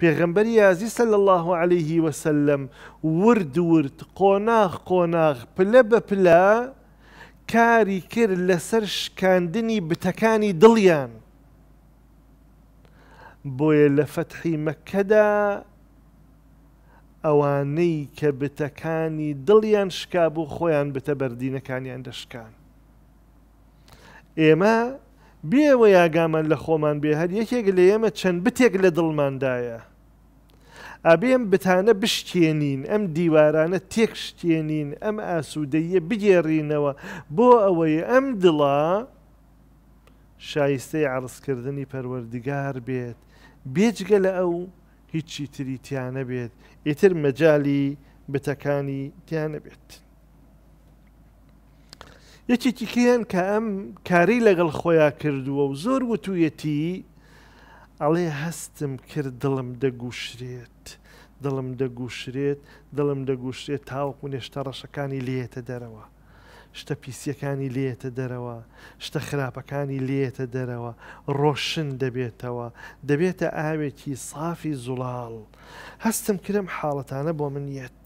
پێغمبەری یازی سەل الله عليه وسلم ورد ورد قۆناغ قۆناغ پلە بە پلە کاری کرد لەسەر شکاندنی بتەکانی دڵیان بۆیە لە فەتحی مەکەدا ئەوانەی کە بتەکانی دڵیان شکا بوو خۆیان بتە بەردینەکانیان دەشکان ئێمە بێوە یاگامان لە خۆمان بێ هەر یەکێک لە ئێمە چەند بتێک لە دڵماندایە. ئابێم بتانە بشتێنین ئەم دیوارانە تێکشتێنین ئەم ئاسوودەیە بگێڕینەوە بۆ ئەوەی ئەم دڵە شایستەی عرزکردنی پەروەردگار بێت بێجگە لە ئەو هیچی تریتیانە بێت ئیتر مەجای بتەکانی تیانە بێت. یەکێکی کیان کە ئەم کاری لەگەڵ خۆیان کردووە و زۆر وتویەتی ئەڵێ هەستم کرد دڵم دەگوشرێت دڵم دەگوشرێت دڵم دەگوشرێت تاوەکو نێشتا ڕەشەکانی لێتە دەرەوە. شتە پیسیەکانی لێتە دەرەوە شتە خراپەکانی لێتە دەرەوە ڕۆشن دەبێتەوە دەبێتە ئاوێکی سافی زوڵال هەستم کرم حاڵەتانە بۆ منیەت.